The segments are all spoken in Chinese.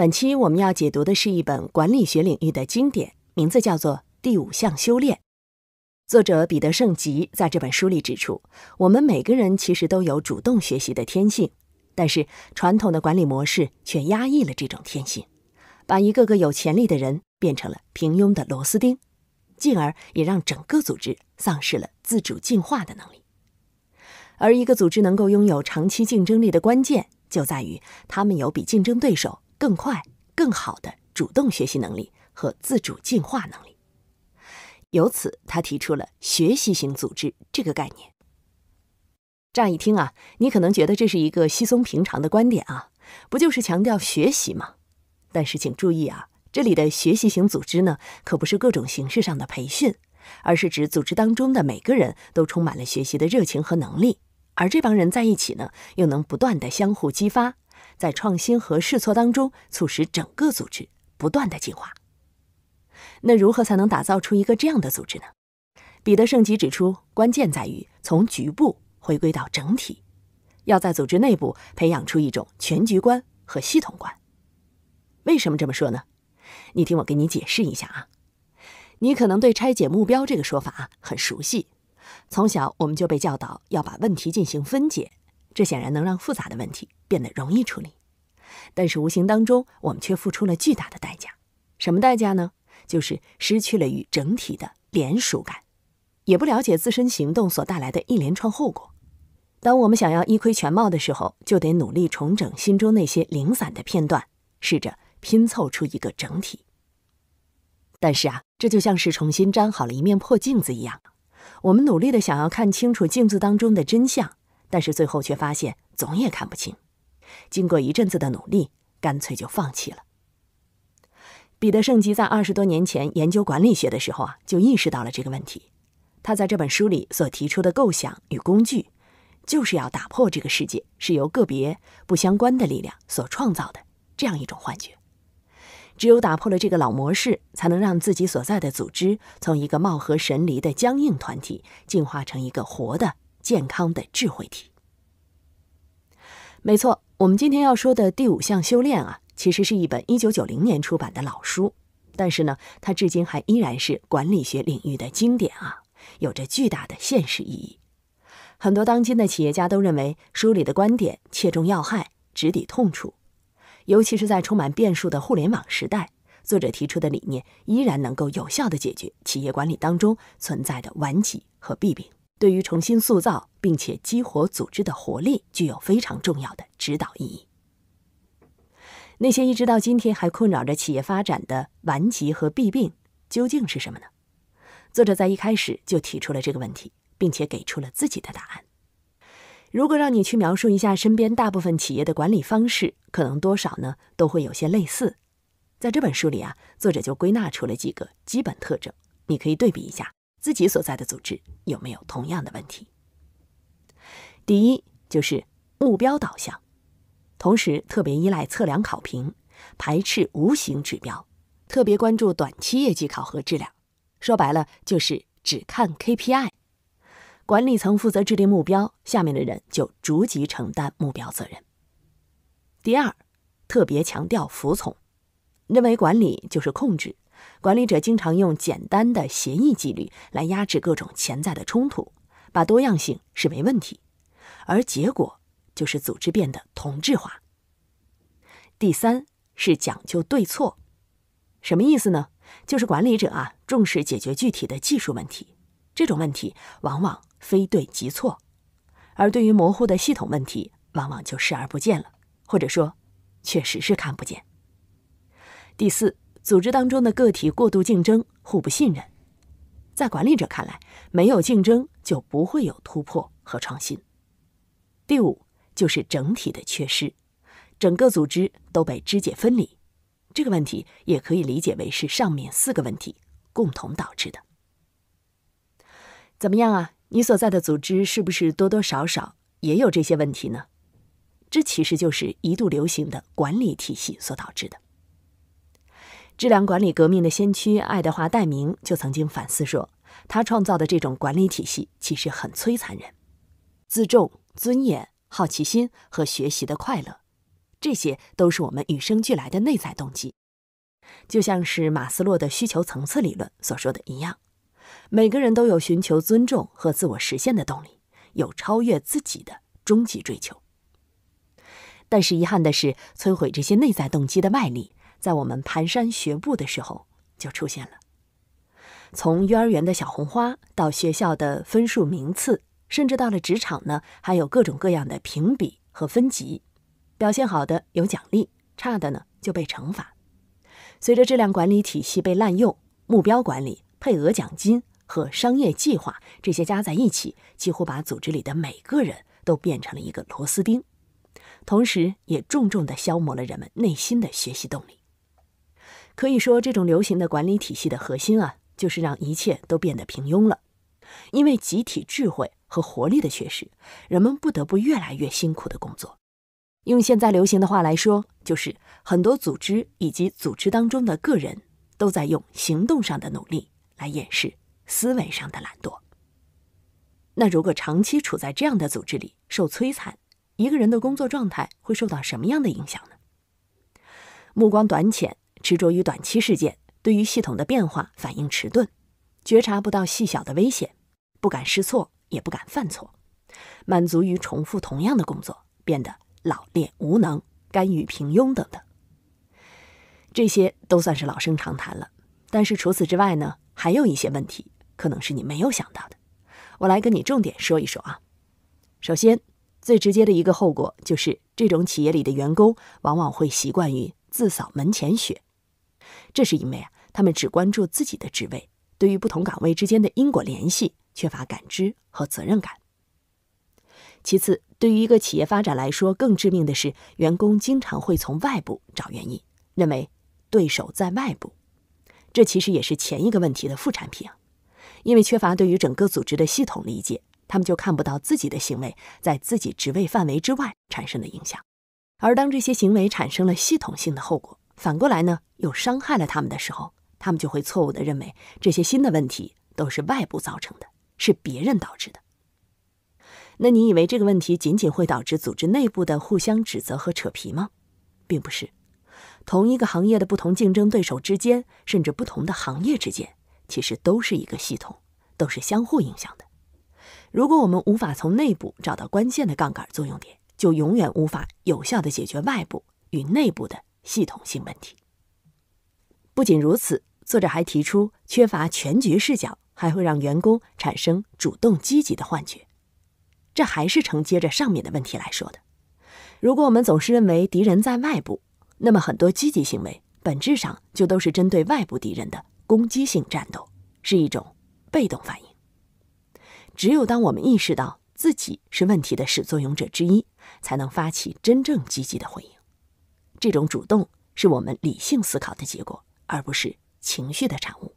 本期我们要解读的是一本管理学领域的经典，名字叫做《第五项修炼》。作者彼得·圣吉在这本书里指出，我们每个人其实都有主动学习的天性，但是传统的管理模式却压抑了这种天性，把一个个有潜力的人变成了平庸的螺丝钉，进而也让整个组织丧失了自主进化的能力。而一个组织能够拥有长期竞争力的关键，就在于他们有比竞争对手。更快、更好的主动学习能力和自主进化能力，由此他提出了“学习型组织”这个概念。乍一听啊，你可能觉得这是一个稀松平常的观点啊，不就是强调学习吗？但是请注意啊，这里的学习型组织呢，可不是各种形式上的培训，而是指组织当中的每个人都充满了学习的热情和能力，而这帮人在一起呢，又能不断的相互激发。在创新和试错当中，促使整个组织不断的进化。那如何才能打造出一个这样的组织呢？彼得·圣吉指出，关键在于从局部回归到整体，要在组织内部培养出一种全局观和系统观。为什么这么说呢？你听我给你解释一下啊。你可能对拆解目标这个说法很熟悉，从小我们就被教导要把问题进行分解。这显然能让复杂的问题变得容易处理，但是无形当中我们却付出了巨大的代价。什么代价呢？就是失去了与整体的联属感，也不了解自身行动所带来的一连串后果。当我们想要一窥全貌的时候，就得努力重整心中那些零散的片段，试着拼凑出一个整体。但是啊，这就像是重新粘好了一面破镜子一样，我们努力的想要看清楚镜子当中的真相。但是最后却发现总也看不清，经过一阵子的努力，干脆就放弃了。彼得·圣吉在二十多年前研究管理学的时候啊，就意识到了这个问题。他在这本书里所提出的构想与工具，就是要打破这个世界是由个别不相关的力量所创造的这样一种幻觉。只有打破了这个老模式，才能让自己所在的组织从一个貌合神离的僵硬团体进化成一个活的。健康的智慧体，没错。我们今天要说的第五项修炼啊，其实是一本一九九零年出版的老书，但是呢，它至今还依然是管理学领域的经典啊，有着巨大的现实意义。很多当今的企业家都认为，书里的观点切中要害，直抵痛处。尤其是在充满变数的互联网时代，作者提出的理念依然能够有效地解决企业管理当中存在的顽疾和弊病。对于重新塑造并且激活组织的活力，具有非常重要的指导意义。那些一直到今天还困扰着企业发展的顽疾和弊病，究竟是什么呢？作者在一开始就提出了这个问题，并且给出了自己的答案。如果让你去描述一下身边大部分企业的管理方式，可能多少呢都会有些类似。在这本书里啊，作者就归纳出了几个基本特征，你可以对比一下。自己所在的组织有没有同样的问题？第一，就是目标导向，同时特别依赖测量考评，排斥无形指标，特别关注短期业绩考核质量。说白了，就是只看 KPI。管理层负责制定目标，下面的人就逐级承担目标责任。第二，特别强调服从，认为管理就是控制。管理者经常用简单的协议纪律来压制各种潜在的冲突，把多样性视为问题，而结果就是组织变得同质化。第三是讲究对错，什么意思呢？就是管理者啊重视解决具体的技术问题，这种问题往往非对即错，而对于模糊的系统问题，往往就视而不见了，或者说确实是看不见。第四。组织当中的个体过度竞争，互不信任，在管理者看来，没有竞争就不会有突破和创新。第五就是整体的缺失，整个组织都被肢解分离。这个问题也可以理解为是上面四个问题共同导致的。怎么样啊？你所在的组织是不是多多少少也有这些问题呢？这其实就是一度流行的管理体系所导致的。质量管理革命的先驱爱德华戴明就曾经反思说，他创造的这种管理体系其实很摧残人。自重、尊严、好奇心和学习的快乐，这些都是我们与生俱来的内在动机。就像是马斯洛的需求层次理论所说的一样，每个人都有寻求尊重和自我实现的动力，有超越自己的终极追求。但是遗憾的是，摧毁这些内在动机的外力。在我们蹒跚学步的时候，就出现了。从幼儿园的小红花到学校的分数名次，甚至到了职场呢，还有各种各样的评比和分级。表现好的有奖励，差的呢就被惩罚。随着质量管理体系被滥用，目标管理、配额奖金和商业计划这些加在一起，几乎把组织里的每个人都变成了一个螺丝钉，同时也重重的消磨了人们内心的学习动力。可以说，这种流行的管理体系的核心啊，就是让一切都变得平庸了。因为集体智慧和活力的缺失，人们不得不越来越辛苦的工作。用现在流行的话来说，就是很多组织以及组织当中的个人，都在用行动上的努力来掩饰思维上的懒惰。那如果长期处在这样的组织里受摧残，一个人的工作状态会受到什么样的影响呢？目光短浅。执着于短期事件，对于系统的变化反应迟钝，觉察不到细小的危险，不敢试错，也不敢犯错，满足于重复同样的工作，变得老练无能、甘于平庸等等，这些都算是老生常谈了。但是除此之外呢，还有一些问题可能是你没有想到的，我来跟你重点说一说啊。首先，最直接的一个后果就是，这种企业里的员工往往会习惯于自扫门前雪。这是因为啊，他们只关注自己的职位，对于不同岗位之间的因果联系缺乏感知和责任感。其次，对于一个企业发展来说，更致命的是，员工经常会从外部找原因，认为对手在外部。这其实也是前一个问题的副产品，啊，因为缺乏对于整个组织的系统理解，他们就看不到自己的行为在自己职位范围之外产生的影响。而当这些行为产生了系统性的后果。反过来呢，又伤害了他们的时候，他们就会错误的认为这些新的问题都是外部造成的，是别人导致的。那你以为这个问题仅仅会导致组织内部的互相指责和扯皮吗？并不是，同一个行业的不同竞争对手之间，甚至不同的行业之间，其实都是一个系统，都是相互影响的。如果我们无法从内部找到关键的杠杆作用点，就永远无法有效的解决外部与内部的。系统性问题。不仅如此，作者还提出，缺乏全局视角还会让员工产生主动积极的幻觉。这还是承接着上面的问题来说的。如果我们总是认为敌人在外部，那么很多积极行为本质上就都是针对外部敌人的攻击性战斗，是一种被动反应。只有当我们意识到自己是问题的始作俑者之一，才能发起真正积极的回应。这种主动是我们理性思考的结果，而不是情绪的产物。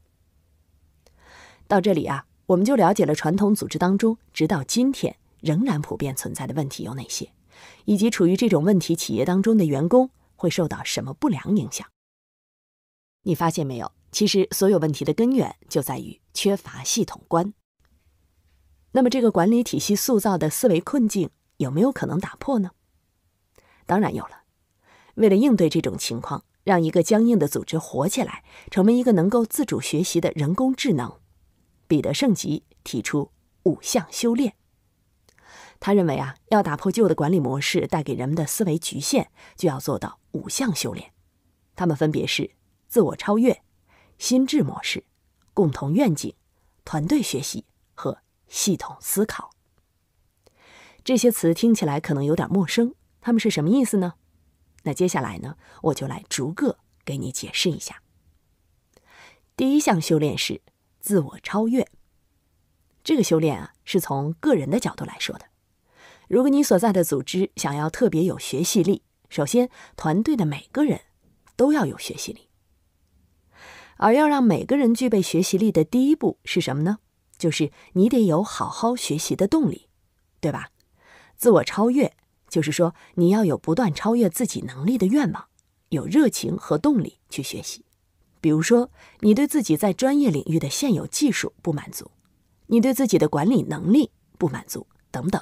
到这里啊，我们就了解了传统组织当中，直到今天仍然普遍存在的问题有哪些，以及处于这种问题企业当中的员工会受到什么不良影响。你发现没有？其实所有问题的根源就在于缺乏系统观。那么，这个管理体系塑造的思维困境有没有可能打破呢？当然有了。为了应对这种情况，让一个僵硬的组织活起来，成为一个能够自主学习的人工智能，彼得圣吉提出五项修炼。他认为啊，要打破旧的管理模式带给人们的思维局限，就要做到五项修炼。他们分别是：自我超越、心智模式、共同愿景、团队学习和系统思考。这些词听起来可能有点陌生，他们是什么意思呢？那接下来呢，我就来逐个给你解释一下。第一项修炼是自我超越。这个修炼啊，是从个人的角度来说的。如果你所在的组织想要特别有学习力，首先团队的每个人都要有学习力。而要让每个人具备学习力的第一步是什么呢？就是你得有好好学习的动力，对吧？自我超越。就是说，你要有不断超越自己能力的愿望，有热情和动力去学习。比如说，你对自己在专业领域的现有技术不满足，你对自己的管理能力不满足，等等。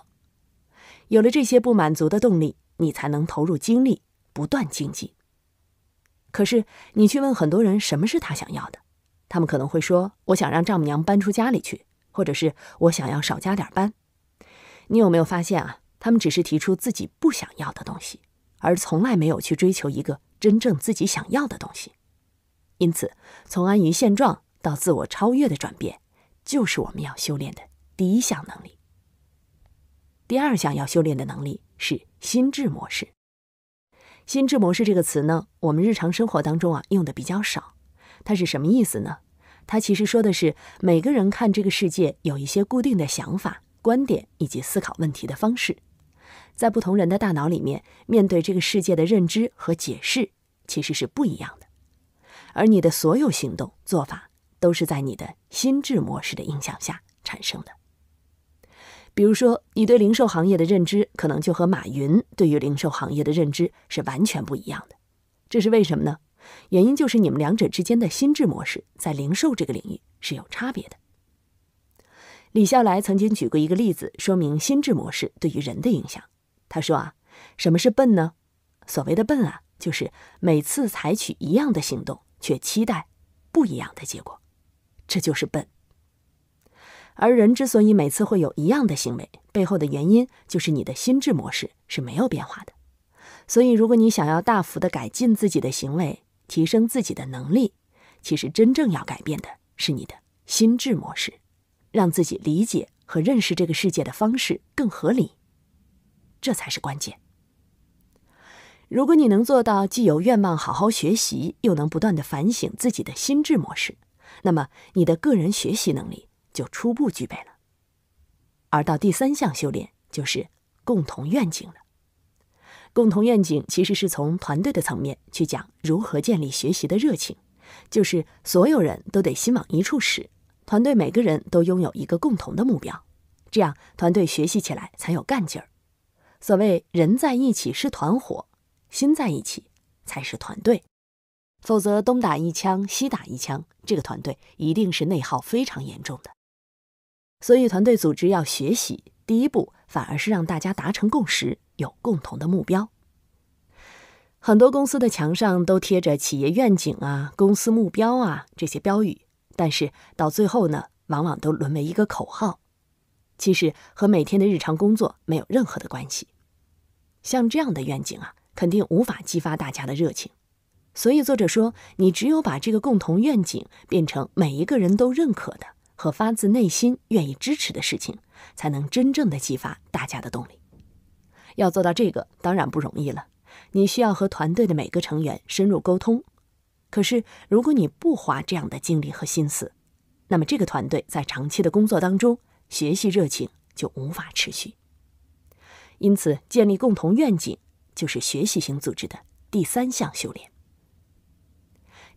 有了这些不满足的动力，你才能投入精力，不断精进。可是，你去问很多人什么是他想要的，他们可能会说：“我想让丈母娘搬出家里去，或者是我想要少加点班。”你有没有发现啊？他们只是提出自己不想要的东西，而从来没有去追求一个真正自己想要的东西。因此，从安于现状到自我超越的转变，就是我们要修炼的第一项能力。第二项要修炼的能力是心智模式。心智模式这个词呢，我们日常生活当中啊用的比较少。它是什么意思呢？它其实说的是每个人看这个世界有一些固定的想法、观点以及思考问题的方式。在不同人的大脑里面，面对这个世界的认知和解释其实是不一样的，而你的所有行动做法都是在你的心智模式的影响下产生的。比如说，你对零售行业的认知可能就和马云对于零售行业的认知是完全不一样的，这是为什么呢？原因就是你们两者之间的心智模式在零售这个领域是有差别的。李笑来曾经举过一个例子，说明心智模式对于人的影响。他说啊，什么是笨呢？所谓的笨啊，就是每次采取一样的行动，却期待不一样的结果，这就是笨。而人之所以每次会有一样的行为，背后的原因就是你的心智模式是没有变化的。所以，如果你想要大幅的改进自己的行为，提升自己的能力，其实真正要改变的是你的心智模式，让自己理解和认识这个世界的方式更合理。这才是关键。如果你能做到既有愿望好好学习，又能不断的反省自己的心智模式，那么你的个人学习能力就初步具备了。而到第三项修炼，就是共同愿景了。共同愿景其实是从团队的层面去讲如何建立学习的热情，就是所有人都得心往一处使，团队每个人都拥有一个共同的目标，这样团队学习起来才有干劲儿。所谓人在一起是团伙，心在一起才是团队。否则东打一枪西打一枪，这个团队一定是内耗非常严重的。所以团队组织要学习，第一步反而是让大家达成共识，有共同的目标。很多公司的墙上都贴着企业愿景啊、公司目标啊这些标语，但是到最后呢，往往都沦为一个口号。其实和每天的日常工作没有任何的关系。像这样的愿景啊，肯定无法激发大家的热情。所以作者说：“你只有把这个共同愿景变成每一个人都认可的和发自内心愿意支持的事情，才能真正的激发大家的动力。”要做到这个，当然不容易了。你需要和团队的每个成员深入沟通。可是，如果你不花这样的精力和心思，那么这个团队在长期的工作当中，学习热情就无法持续，因此建立共同愿景就是学习型组织的第三项修炼。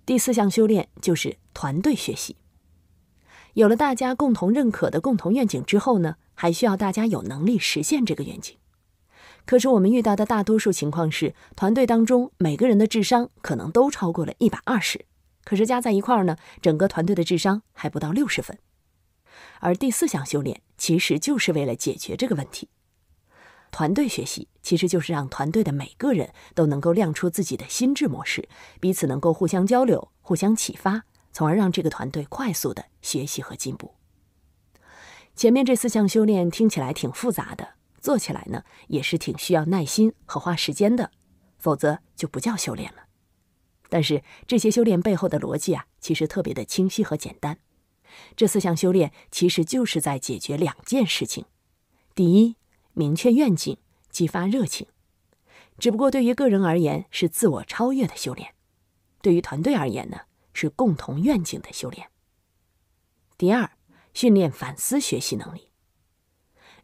第四项修炼就是团队学习。有了大家共同认可的共同愿景之后呢，还需要大家有能力实现这个愿景。可是我们遇到的大多数情况是，团队当中每个人的智商可能都超过了一百二十，可是加在一块儿呢，整个团队的智商还不到六十分。而第四项修炼其实就是为了解决这个问题。团队学习其实就是让团队的每个人都能够亮出自己的心智模式，彼此能够互相交流、互相启发，从而让这个团队快速的学习和进步。前面这四项修炼听起来挺复杂的，做起来呢也是挺需要耐心和花时间的，否则就不叫修炼了。但是这些修炼背后的逻辑啊，其实特别的清晰和简单。这四项修炼其实就是在解决两件事情：第一，明确愿景，激发热情；只不过对于个人而言是自我超越的修炼，对于团队而言呢是共同愿景的修炼。第二，训练反思学习能力。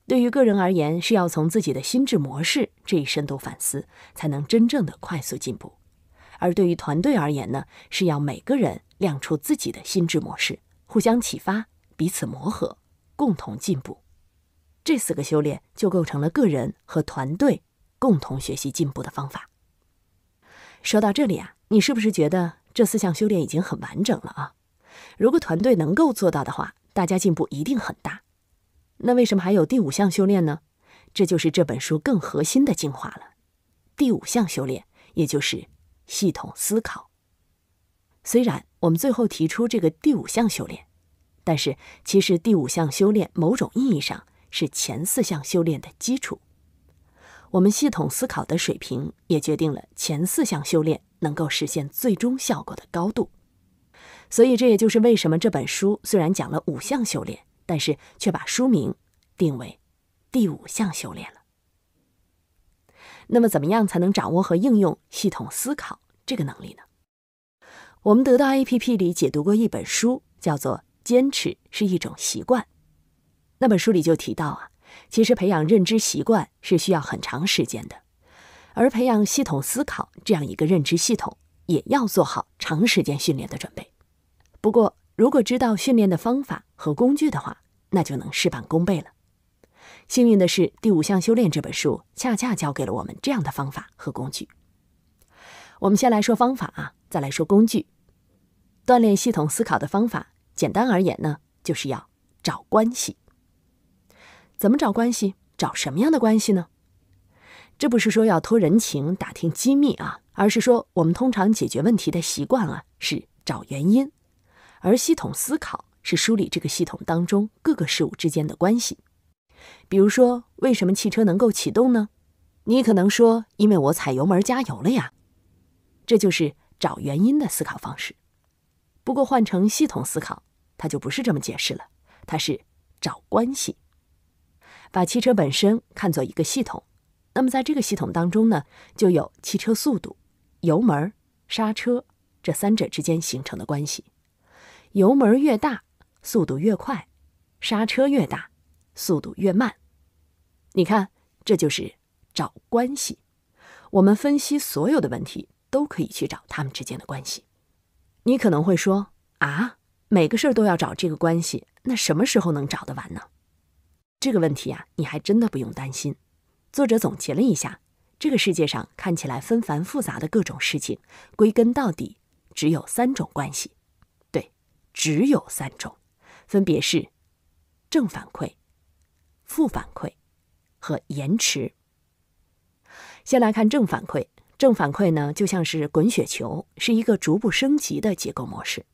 对于个人而言是要从自己的心智模式这一深度反思，才能真正的快速进步；而对于团队而言呢是要每个人亮出自己的心智模式。互相启发，彼此磨合，共同进步，这四个修炼就构成了个人和团队共同学习进步的方法。说到这里啊，你是不是觉得这四项修炼已经很完整了啊？如果团队能够做到的话，大家进步一定很大。那为什么还有第五项修炼呢？这就是这本书更核心的进化了。第五项修炼，也就是系统思考。虽然我们最后提出这个第五项修炼，但是其实第五项修炼某种意义上是前四项修炼的基础。我们系统思考的水平也决定了前四项修炼能够实现最终效果的高度。所以，这也就是为什么这本书虽然讲了五项修炼，但是却把书名定为第五项修炼了。那么，怎么样才能掌握和应用系统思考这个能力呢？我们得到 A P P 里解读过一本书，叫做《坚持是一种习惯》。那本书里就提到啊，其实培养认知习惯是需要很长时间的，而培养系统思考这样一个认知系统，也要做好长时间训练的准备。不过，如果知道训练的方法和工具的话，那就能事半功倍了。幸运的是，《第五项修炼》这本书恰恰教给了我们这样的方法和工具。我们先来说方法啊。再来说工具，锻炼系统思考的方法，简单而言呢，就是要找关系。怎么找关系？找什么样的关系呢？这不是说要托人情、打听机密啊，而是说我们通常解决问题的习惯啊，是找原因。而系统思考是梳理这个系统当中各个事物之间的关系。比如说，为什么汽车能够启动呢？你可能说，因为我踩油门加油了呀。这就是。找原因的思考方式，不过换成系统思考，它就不是这么解释了。它是找关系，把汽车本身看作一个系统。那么在这个系统当中呢，就有汽车速度、油门、刹车这三者之间形成的关系。油门越大，速度越快；刹车越大，速度越慢。你看，这就是找关系。我们分析所有的问题。都可以去找他们之间的关系。你可能会说啊，每个事儿都要找这个关系，那什么时候能找得完呢？这个问题啊，你还真的不用担心。作者总结了一下，这个世界上看起来纷繁复杂的各种事情，归根到底只有三种关系。对，只有三种，分别是正反馈、负反馈和延迟。先来看正反馈。正反馈呢，就像是滚雪球，是一个逐步升级的结构模式。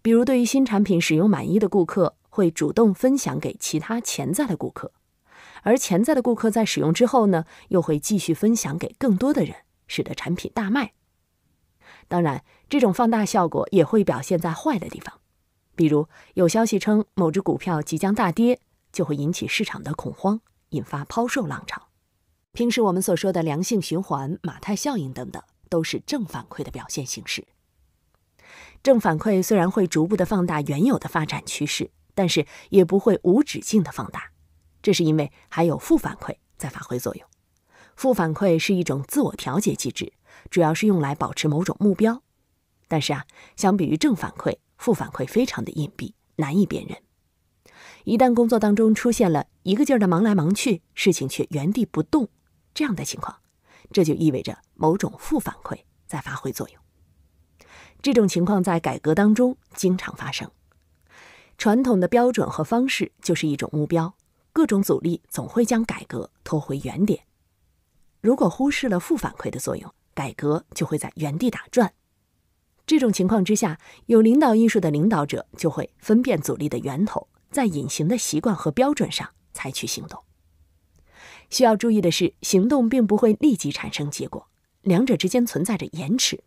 比如，对于新产品使用满意的顾客，会主动分享给其他潜在的顾客；而潜在的顾客在使用之后呢，又会继续分享给更多的人，使得产品大卖。当然，这种放大效果也会表现在坏的地方，比如有消息称某只股票即将大跌，就会引起市场的恐慌，引发抛售浪潮。平时我们所说的良性循环、马太效应等等，都是正反馈的表现形式。正反馈虽然会逐步的放大原有的发展趋势，但是也不会无止境的放大，这是因为还有负反馈在发挥作用。负反馈是一种自我调节机制，主要是用来保持某种目标。但是啊，相比于正反馈，负反馈非常的隐蔽，难以辨认。一旦工作当中出现了一个劲儿的忙来忙去，事情却原地不动。这样的情况，这就意味着某种负反馈在发挥作用。这种情况在改革当中经常发生。传统的标准和方式就是一种目标，各种阻力总会将改革拖回原点。如果忽视了负反馈的作用，改革就会在原地打转。这种情况之下，有领导艺术的领导者就会分辨阻力的源头，在隐形的习惯和标准上采取行动。需要注意的是，行动并不会立即产生结果，两者之间存在着延迟。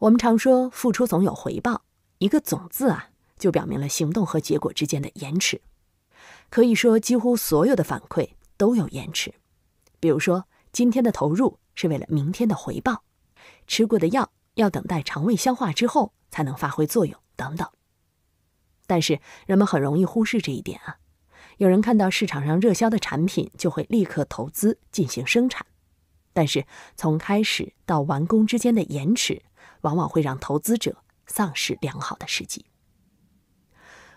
我们常说“付出总有回报”，一个“总”字啊，就表明了行动和结果之间的延迟。可以说，几乎所有的反馈都有延迟。比如说，今天的投入是为了明天的回报；吃过的药要等待肠胃消化之后才能发挥作用，等等。但是，人们很容易忽视这一点啊。有人看到市场上热销的产品，就会立刻投资进行生产，但是从开始到完工之间的延迟，往往会让投资者丧失良好的时机。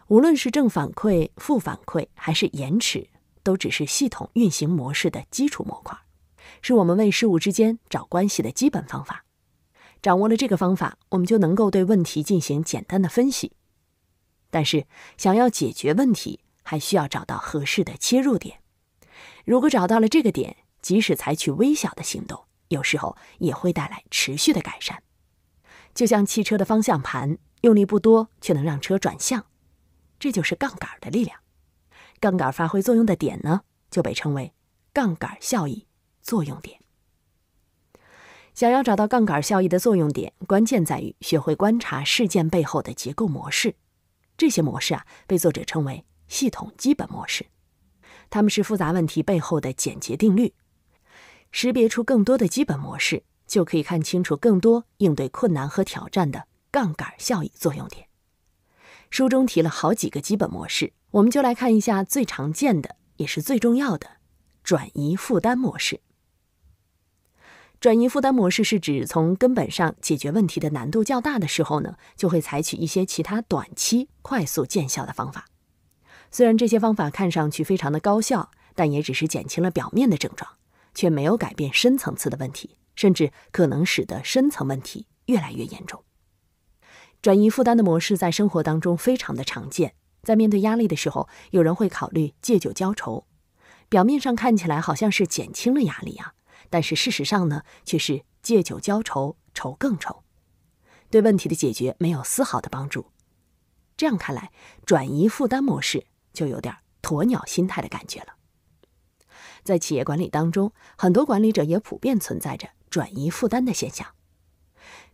无论是正反馈、负反馈，还是延迟，都只是系统运行模式的基础模块，是我们为事物之间找关系的基本方法。掌握了这个方法，我们就能够对问题进行简单的分析。但是，想要解决问题。还需要找到合适的切入点。如果找到了这个点，即使采取微小的行动，有时候也会带来持续的改善。就像汽车的方向盘，用力不多却能让车转向，这就是杠杆的力量。杠杆发挥作用的点呢，就被称为杠杆效益作用点。想要找到杠杆效益的作用点，关键在于学会观察事件背后的结构模式。这些模式啊，被作者称为。系统基本模式，它们是复杂问题背后的简洁定律。识别出更多的基本模式，就可以看清楚更多应对困难和挑战的杠杆效益作用点。书中提了好几个基本模式，我们就来看一下最常见的，也是最重要的——转移负担模式。转移负担模式是指从根本上解决问题的难度较大的时候呢，就会采取一些其他短期、快速见效的方法。虽然这些方法看上去非常的高效，但也只是减轻了表面的症状，却没有改变深层次的问题，甚至可能使得深层问题越来越严重。转移负担的模式在生活当中非常的常见，在面对压力的时候，有人会考虑借酒浇愁，表面上看起来好像是减轻了压力啊，但是事实上呢，却是借酒浇愁，愁更愁，对问题的解决没有丝毫的帮助。这样看来，转移负担模式。就有点鸵鸟心态的感觉了。在企业管理当中，很多管理者也普遍存在着转移负担的现象。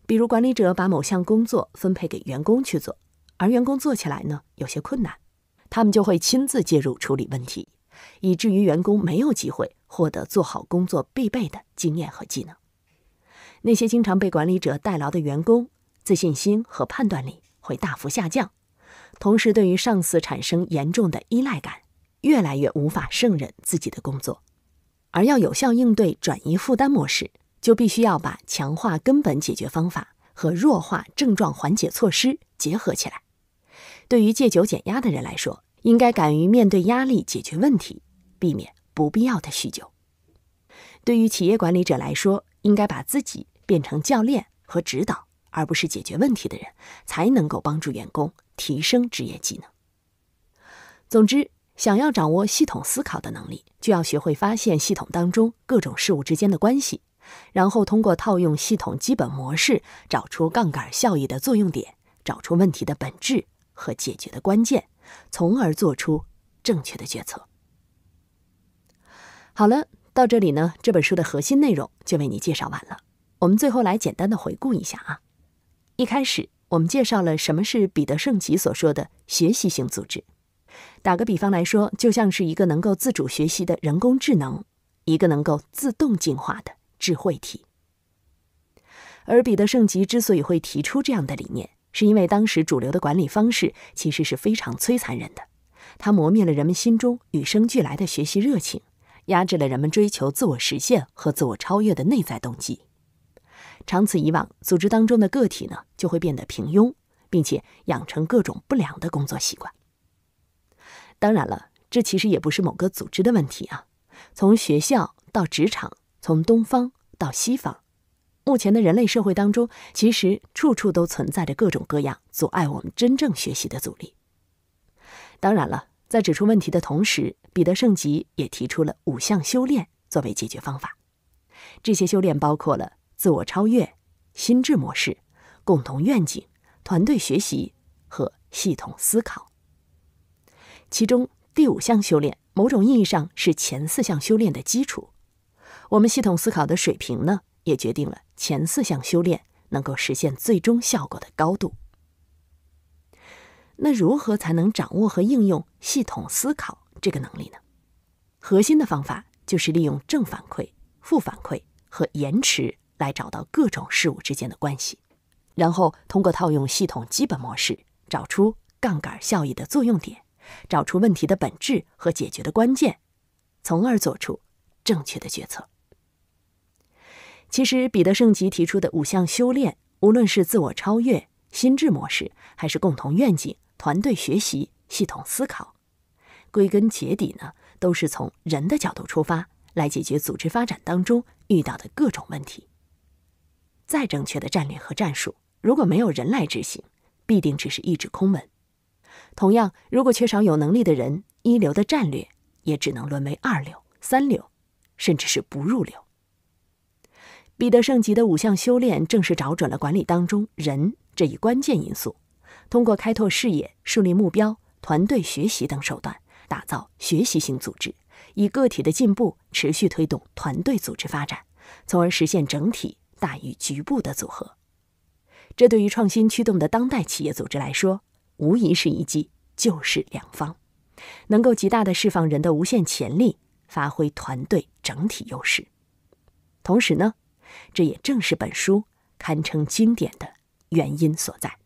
比如，管理者把某项工作分配给员工去做，而员工做起来呢有些困难，他们就会亲自介入处理问题，以至于员工没有机会获得做好工作必备的经验和技能。那些经常被管理者代劳的员工，自信心和判断力会大幅下降。同时，对于上司产生严重的依赖感，越来越无法胜任自己的工作。而要有效应对转移负担模式，就必须要把强化根本解决方法和弱化症状缓解措施结合起来。对于戒酒减压的人来说，应该敢于面对压力，解决问题，避免不必要的酗酒。对于企业管理者来说，应该把自己变成教练和指导。而不是解决问题的人，才能够帮助员工提升职业技能。总之，想要掌握系统思考的能力，就要学会发现系统当中各种事物之间的关系，然后通过套用系统基本模式，找出杠杆效益的作用点，找出问题的本质和解决的关键，从而做出正确的决策。好了，到这里呢，这本书的核心内容就为你介绍完了。我们最后来简单的回顾一下啊。一开始，我们介绍了什么是彼得圣吉所说的学习型组织。打个比方来说，就像是一个能够自主学习的人工智能，一个能够自动进化的智慧体。而彼得圣吉之所以会提出这样的理念，是因为当时主流的管理方式其实是非常摧残人的，它磨灭了人们心中与生俱来的学习热情，压制了人们追求自我实现和自我超越的内在动机。长此以往，组织当中的个体呢就会变得平庸，并且养成各种不良的工作习惯。当然了，这其实也不是某个组织的问题啊。从学校到职场，从东方到西方，目前的人类社会当中，其实处处都存在着各种各样阻碍我们真正学习的阻力。当然了，在指出问题的同时，彼得圣吉也提出了五项修炼作为解决方法。这些修炼包括了。自我超越、心智模式、共同愿景、团队学习和系统思考，其中第五项修炼某种意义上是前四项修炼的基础。我们系统思考的水平呢，也决定了前四项修炼能够实现最终效果的高度。那如何才能掌握和应用系统思考这个能力呢？核心的方法就是利用正反馈、负反馈和延迟。来找到各种事物之间的关系，然后通过套用系统基本模式，找出杠杆效益的作用点，找出问题的本质和解决的关键，从而做出正确的决策。其实，彼得·圣吉提出的五项修炼，无论是自我超越、心智模式，还是共同愿景、团队学习、系统思考，归根结底呢，都是从人的角度出发，来解决组织发展当中遇到的各种问题。再正确的战略和战术，如果没有人来执行，必定只是一纸空文。同样，如果缺少有能力的人，一流的战略也只能沦为二流、三流，甚至是不入流。彼得圣吉的五项修炼正是找准了管理当中人这一关键因素，通过开拓视野、树立目标、团队学习等手段，打造学习型组织，以个体的进步持续推动团队组织发展，从而实现整体。大于局部的组合，这对于创新驱动的当代企业组织来说，无疑是一剂救世良方，能够极大的释放人的无限潜力，发挥团队整体优势。同时呢，这也正是本书堪称经典的原因所在。